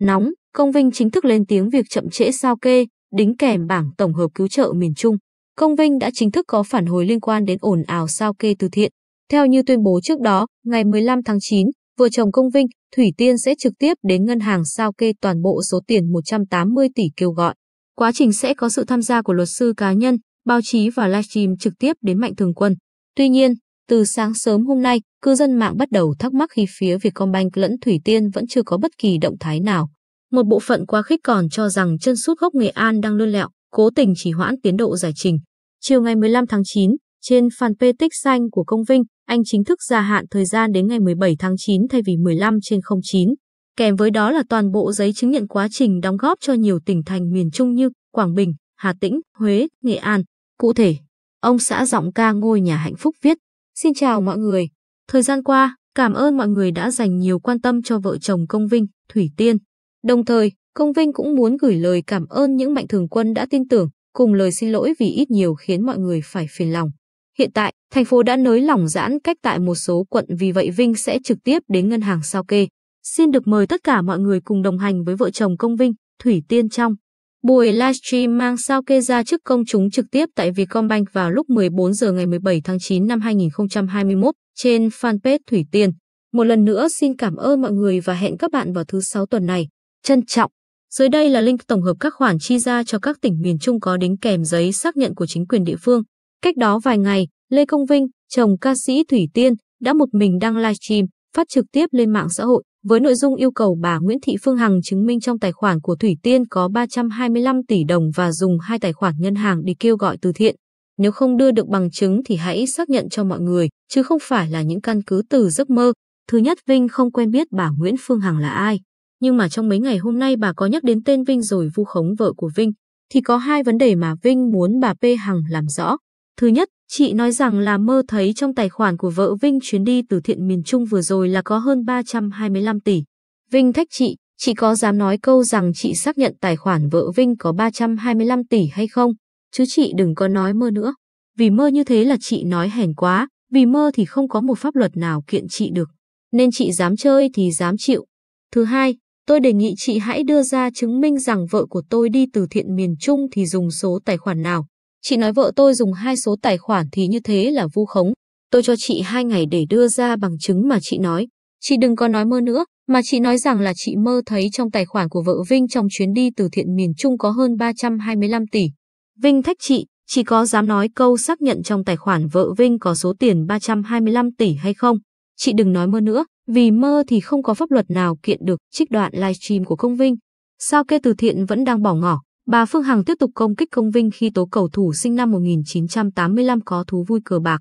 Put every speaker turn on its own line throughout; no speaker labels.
Nóng, Công Vinh chính thức lên tiếng việc chậm trễ sao kê, đính kèm bảng tổng hợp cứu trợ miền Trung. Công Vinh đã chính thức có phản hồi liên quan đến ồn ào sao kê từ thiện. Theo như tuyên bố trước đó, ngày 15 tháng 9, vợ chồng Công Vinh, Thủy Tiên sẽ trực tiếp đến ngân hàng sao kê toàn bộ số tiền 180 tỷ kêu gọi. Quá trình sẽ có sự tham gia của luật sư cá nhân, báo chí và livestream trực tiếp đến Mạnh Thường Quân. Tuy nhiên, từ sáng sớm hôm nay, cư dân mạng bắt đầu thắc mắc khi phía Vietcombank lẫn Thủy Tiên vẫn chưa có bất kỳ động thái nào. Một bộ phận quá khích còn cho rằng chân sút gốc Nghệ An đang lươn lẹo, cố tình trì hoãn tiến độ giải trình. Chiều ngày 15 tháng 9, trên fanpage tích xanh của Công Vinh, anh chính thức gia hạn thời gian đến ngày 17 tháng 9 thay vì 15 trên 09. Kèm với đó là toàn bộ giấy chứng nhận quá trình đóng góp cho nhiều tỉnh thành miền Trung như Quảng Bình, Hà Tĩnh, Huế, Nghệ An. Cụ thể, ông xã giọng ca ngôi nhà hạnh phúc viết Xin chào mọi người. Thời gian qua, cảm ơn mọi người đã dành nhiều quan tâm cho vợ chồng Công Vinh, Thủy Tiên. Đồng thời, Công Vinh cũng muốn gửi lời cảm ơn những mạnh thường quân đã tin tưởng, cùng lời xin lỗi vì ít nhiều khiến mọi người phải phiền lòng. Hiện tại, thành phố đã nới lỏng giãn cách tại một số quận vì vậy Vinh sẽ trực tiếp đến ngân hàng sao kê. Xin được mời tất cả mọi người cùng đồng hành với vợ chồng Công Vinh, Thủy Tiên trong Buổi livestream mang sao kê ra trước công chúng trực tiếp tại Vietcombank vào lúc 14 giờ ngày 17 tháng 9 năm 2021 trên fanpage Thủy Tiên. Một lần nữa xin cảm ơn mọi người và hẹn các bạn vào thứ sáu tuần này. Trân trọng. Dưới đây là link tổng hợp các khoản chi ra cho các tỉnh miền Trung có đính kèm giấy xác nhận của chính quyền địa phương. Cách đó vài ngày, Lê Công Vinh, chồng ca sĩ Thủy Tiên, đã một mình đăng livestream, phát trực tiếp lên mạng xã hội với nội dung yêu cầu bà Nguyễn Thị Phương Hằng chứng minh trong tài khoản của Thủy Tiên có 325 tỷ đồng và dùng hai tài khoản ngân hàng để kêu gọi từ thiện. Nếu không đưa được bằng chứng thì hãy xác nhận cho mọi người, chứ không phải là những căn cứ từ giấc mơ. Thứ nhất Vinh không quen biết bà Nguyễn Phương Hằng là ai. Nhưng mà trong mấy ngày hôm nay bà có nhắc đến tên Vinh rồi vu khống vợ của Vinh, thì có hai vấn đề mà Vinh muốn bà P Hằng làm rõ. Thứ nhất, chị nói rằng là mơ thấy trong tài khoản của vợ Vinh chuyến đi từ thiện miền Trung vừa rồi là có hơn 325 tỷ. Vinh thách chị, chị có dám nói câu rằng chị xác nhận tài khoản vợ Vinh có 325 tỷ hay không? Chứ chị đừng có nói mơ nữa. Vì mơ như thế là chị nói hèn quá, vì mơ thì không có một pháp luật nào kiện chị được. Nên chị dám chơi thì dám chịu. Thứ hai, tôi đề nghị chị hãy đưa ra chứng minh rằng vợ của tôi đi từ thiện miền Trung thì dùng số tài khoản nào. Chị nói vợ tôi dùng hai số tài khoản thì như thế là vu khống. Tôi cho chị hai ngày để đưa ra bằng chứng mà chị nói. Chị đừng có nói mơ nữa, mà chị nói rằng là chị mơ thấy trong tài khoản của vợ Vinh trong chuyến đi từ thiện miền Trung có hơn 325 tỷ. Vinh thách chị, chị có dám nói câu xác nhận trong tài khoản vợ Vinh có số tiền 325 tỷ hay không? Chị đừng nói mơ nữa, vì mơ thì không có pháp luật nào kiện được trích đoạn livestream của công Vinh. Sao kê từ thiện vẫn đang bỏ ngỏ? Bà Phương Hằng tiếp tục công kích công vinh khi tố cầu thủ sinh năm 1985 có thú vui cờ bạc.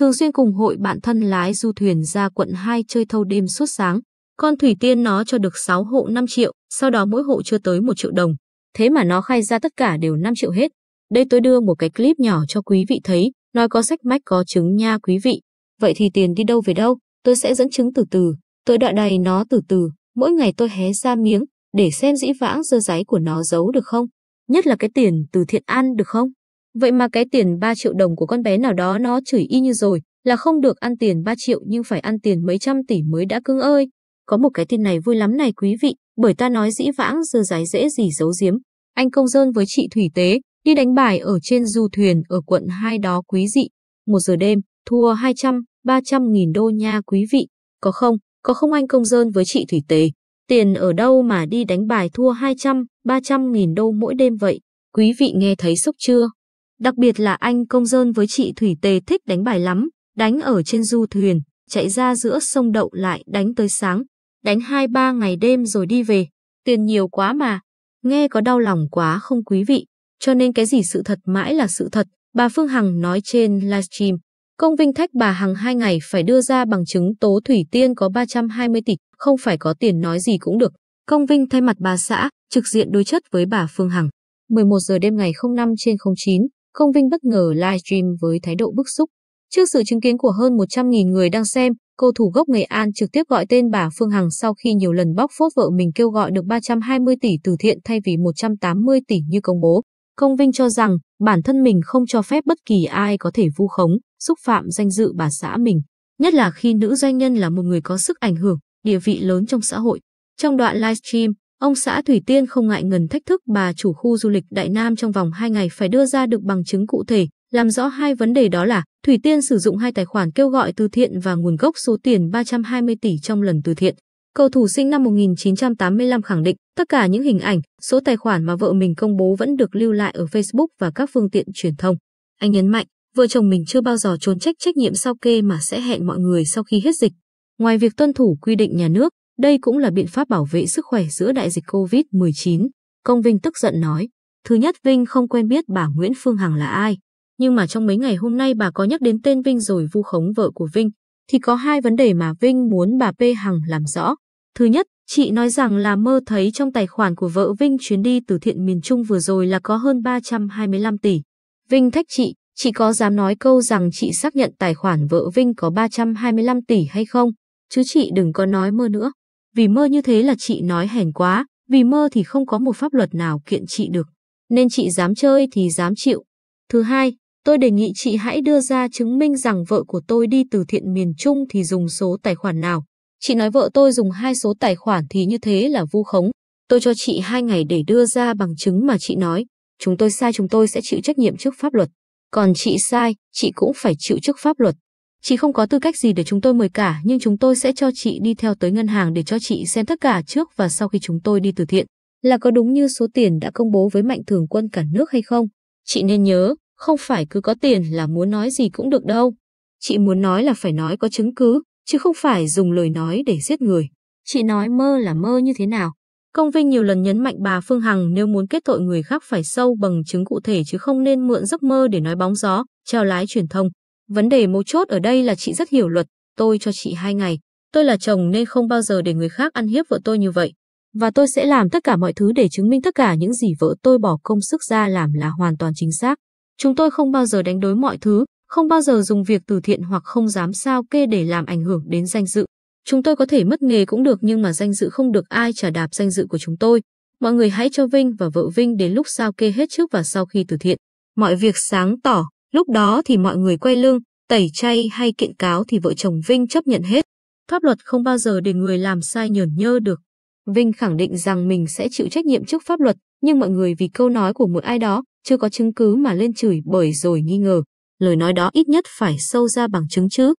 Thường xuyên cùng hội bạn thân lái du thuyền ra quận 2 chơi thâu đêm suốt sáng. Con Thủy Tiên nó cho được 6 hộ 5 triệu, sau đó mỗi hộ chưa tới 1 triệu đồng. Thế mà nó khai ra tất cả đều 5 triệu hết. Đây tôi đưa một cái clip nhỏ cho quý vị thấy, nói có sách mách có chứng nha quý vị. Vậy thì tiền đi đâu về đâu, tôi sẽ dẫn chứng từ từ. Tôi đợi đầy nó từ từ, mỗi ngày tôi hé ra miếng, để xem dĩ vãng dơ giấy của nó giấu được không nhất là cái tiền từ thiện ăn được không? Vậy mà cái tiền 3 triệu đồng của con bé nào đó nó chửi y như rồi, là không được ăn tiền 3 triệu nhưng phải ăn tiền mấy trăm tỷ mới đã cưng ơi. Có một cái tin này vui lắm này quý vị, bởi ta nói dĩ vãng dơ giấy dễ gì giấu giếm. Anh Công Dơn với chị Thủy Tế đi đánh bài ở trên du thuyền ở quận 2 đó quý dị. Một giờ đêm, thua 200, 300 nghìn đô nha quý vị. Có không? Có không anh Công Dơn với chị Thủy Tế? Tiền ở đâu mà đi đánh bài thua 200, 300 nghìn đô mỗi đêm vậy? Quý vị nghe thấy sốc chưa? Đặc biệt là anh công dơn với chị Thủy Tề thích đánh bài lắm, đánh ở trên du thuyền, chạy ra giữa sông đậu lại đánh tới sáng, đánh 2-3 ngày đêm rồi đi về. Tiền nhiều quá mà, nghe có đau lòng quá không quý vị? Cho nên cái gì sự thật mãi là sự thật, bà Phương Hằng nói trên livestream. Công Vinh thách bà Hằng hai ngày phải đưa ra bằng chứng tố Thủy Tiên có 320 tỷ, không phải có tiền nói gì cũng được. Công Vinh thay mặt bà xã, trực diện đối chất với bà Phương Hằng. 11 giờ đêm ngày 05 trên 09, Công Vinh bất ngờ livestream với thái độ bức xúc. Trước sự chứng kiến của hơn 100.000 người đang xem, cầu thủ gốc Nghệ An trực tiếp gọi tên bà Phương Hằng sau khi nhiều lần bóc phốt vợ mình kêu gọi được 320 tỷ từ thiện thay vì 180 tỷ như công bố. Công Vinh cho rằng bản thân mình không cho phép bất kỳ ai có thể vu khống, xúc phạm danh dự bà xã mình, nhất là khi nữ doanh nhân là một người có sức ảnh hưởng, địa vị lớn trong xã hội. Trong đoạn livestream, ông xã Thủy Tiên không ngại ngần thách thức bà chủ khu du lịch Đại Nam trong vòng 2 ngày phải đưa ra được bằng chứng cụ thể, làm rõ hai vấn đề đó là Thủy Tiên sử dụng hai tài khoản kêu gọi từ thiện và nguồn gốc số tiền 320 tỷ trong lần từ thiện. Cầu thủ sinh năm 1985 khẳng định tất cả những hình ảnh, số tài khoản mà vợ mình công bố vẫn được lưu lại ở Facebook và các phương tiện truyền thông. Anh nhấn mạnh, vợ chồng mình chưa bao giờ trốn trách trách nhiệm sao kê mà sẽ hẹn mọi người sau khi hết dịch. Ngoài việc tuân thủ quy định nhà nước, đây cũng là biện pháp bảo vệ sức khỏe giữa đại dịch COVID-19. Công Vinh tức giận nói, thứ nhất Vinh không quen biết bà Nguyễn Phương Hằng là ai, nhưng mà trong mấy ngày hôm nay bà có nhắc đến tên Vinh rồi vu khống vợ của Vinh, thì có hai vấn đề mà Vinh muốn bà P Hằng làm rõ. Thứ nhất, chị nói rằng là mơ thấy trong tài khoản của vợ Vinh chuyến đi từ thiện miền Trung vừa rồi là có hơn 325 tỷ. Vinh thách chị, Chị có dám nói câu rằng chị xác nhận tài khoản vợ Vinh có 325 tỷ hay không? Chứ chị đừng có nói mơ nữa. Vì mơ như thế là chị nói hèn quá, vì mơ thì không có một pháp luật nào kiện chị được. Nên chị dám chơi thì dám chịu. Thứ hai, tôi đề nghị chị hãy đưa ra chứng minh rằng vợ của tôi đi từ thiện miền Trung thì dùng số tài khoản nào. Chị nói vợ tôi dùng hai số tài khoản thì như thế là vu khống. Tôi cho chị hai ngày để đưa ra bằng chứng mà chị nói. Chúng tôi sai chúng tôi sẽ chịu trách nhiệm trước pháp luật. Còn chị sai, chị cũng phải chịu trước pháp luật. Chị không có tư cách gì để chúng tôi mời cả, nhưng chúng tôi sẽ cho chị đi theo tới ngân hàng để cho chị xem tất cả trước và sau khi chúng tôi đi từ thiện. Là có đúng như số tiền đã công bố với mạnh thường quân cả nước hay không? Chị nên nhớ, không phải cứ có tiền là muốn nói gì cũng được đâu. Chị muốn nói là phải nói có chứng cứ, chứ không phải dùng lời nói để giết người. Chị nói mơ là mơ như thế nào? Công Vinh nhiều lần nhấn mạnh bà Phương Hằng nếu muốn kết tội người khác phải sâu bằng chứng cụ thể chứ không nên mượn giấc mơ để nói bóng gió, treo lái truyền thông. Vấn đề mấu chốt ở đây là chị rất hiểu luật, tôi cho chị hai ngày. Tôi là chồng nên không bao giờ để người khác ăn hiếp vợ tôi như vậy. Và tôi sẽ làm tất cả mọi thứ để chứng minh tất cả những gì vợ tôi bỏ công sức ra làm là hoàn toàn chính xác. Chúng tôi không bao giờ đánh đối mọi thứ, không bao giờ dùng việc từ thiện hoặc không dám sao kê để làm ảnh hưởng đến danh dự, Chúng tôi có thể mất nghề cũng được nhưng mà danh dự không được ai trả đạp danh dự của chúng tôi. Mọi người hãy cho Vinh và vợ Vinh đến lúc sao kê hết trước và sau khi từ thiện. Mọi việc sáng tỏ, lúc đó thì mọi người quay lưng, tẩy chay hay kiện cáo thì vợ chồng Vinh chấp nhận hết. Pháp luật không bao giờ để người làm sai nhờn nhơ được. Vinh khẳng định rằng mình sẽ chịu trách nhiệm trước pháp luật, nhưng mọi người vì câu nói của một ai đó chưa có chứng cứ mà lên chửi bởi rồi nghi ngờ. Lời nói đó ít nhất phải sâu ra bằng chứng chứ.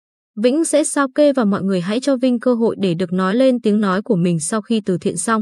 Vĩnh sẽ sao kê và mọi người hãy cho Vinh cơ hội để được nói lên tiếng nói của mình sau khi từ thiện xong.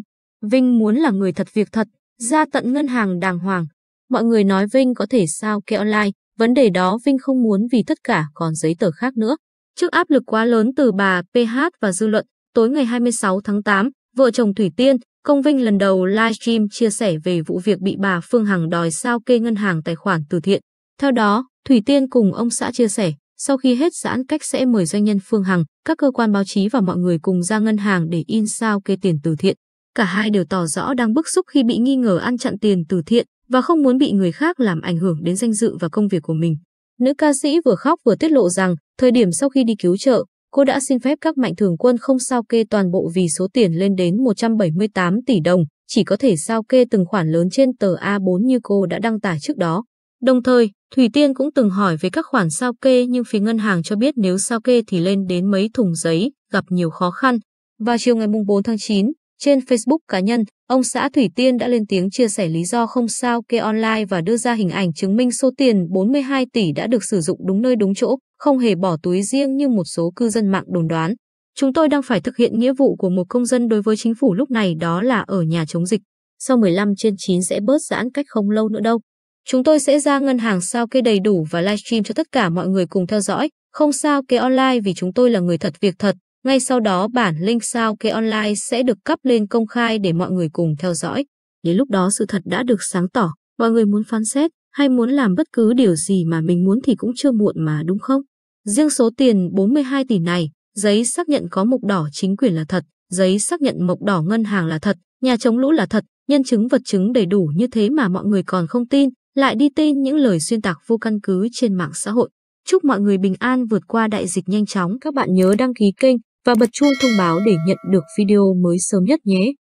Vinh muốn là người thật việc thật, ra tận ngân hàng đàng hoàng. Mọi người nói Vinh có thể sao kê online, vấn đề đó Vinh không muốn vì tất cả còn giấy tờ khác nữa. Trước áp lực quá lớn từ bà PH và dư luận, tối ngày 26 tháng 8, vợ chồng Thủy Tiên, Công Vinh lần đầu livestream chia sẻ về vụ việc bị bà Phương Hằng đòi sao kê ngân hàng tài khoản từ thiện. Theo đó, Thủy Tiên cùng ông xã chia sẻ, sau khi hết giãn cách sẽ mời doanh nhân Phương Hằng, các cơ quan báo chí và mọi người cùng ra ngân hàng để in sao kê tiền từ thiện. Cả hai đều tỏ rõ đang bức xúc khi bị nghi ngờ ăn chặn tiền từ thiện và không muốn bị người khác làm ảnh hưởng đến danh dự và công việc của mình. Nữ ca sĩ vừa khóc vừa tiết lộ rằng, thời điểm sau khi đi cứu trợ, cô đã xin phép các mạnh thường quân không sao kê toàn bộ vì số tiền lên đến 178 tỷ đồng, chỉ có thể sao kê từng khoản lớn trên tờ A4 như cô đã đăng tải trước đó. Đồng thời, Thủy Tiên cũng từng hỏi về các khoản sao kê nhưng phía ngân hàng cho biết nếu sao kê thì lên đến mấy thùng giấy, gặp nhiều khó khăn. và chiều ngày 4 tháng 9, trên Facebook cá nhân, ông xã Thủy Tiên đã lên tiếng chia sẻ lý do không sao kê online và đưa ra hình ảnh chứng minh số tiền 42 tỷ đã được sử dụng đúng nơi đúng chỗ, không hề bỏ túi riêng như một số cư dân mạng đồn đoán. Chúng tôi đang phải thực hiện nghĩa vụ của một công dân đối với chính phủ lúc này đó là ở nhà chống dịch. Sau 15 trên 9 sẽ bớt giãn cách không lâu nữa đâu. Chúng tôi sẽ ra ngân hàng sao kê đầy đủ và livestream cho tất cả mọi người cùng theo dõi. Không sao kê online vì chúng tôi là người thật việc thật. Ngay sau đó bản link sao kê online sẽ được cấp lên công khai để mọi người cùng theo dõi. Đến lúc đó sự thật đã được sáng tỏ, mọi người muốn phán xét hay muốn làm bất cứ điều gì mà mình muốn thì cũng chưa muộn mà đúng không? Riêng số tiền 42 tỷ này, giấy xác nhận có mục đỏ chính quyền là thật, giấy xác nhận mộc đỏ ngân hàng là thật, nhà chống lũ là thật, nhân chứng vật chứng đầy đủ như thế mà mọi người còn không tin, lại đi tin những lời xuyên tạc vô căn cứ trên mạng xã hội. Chúc mọi người bình an vượt qua đại dịch nhanh chóng. Các bạn nhớ đăng ký kênh và bật chuông thông báo để nhận được video mới sớm nhất nhé.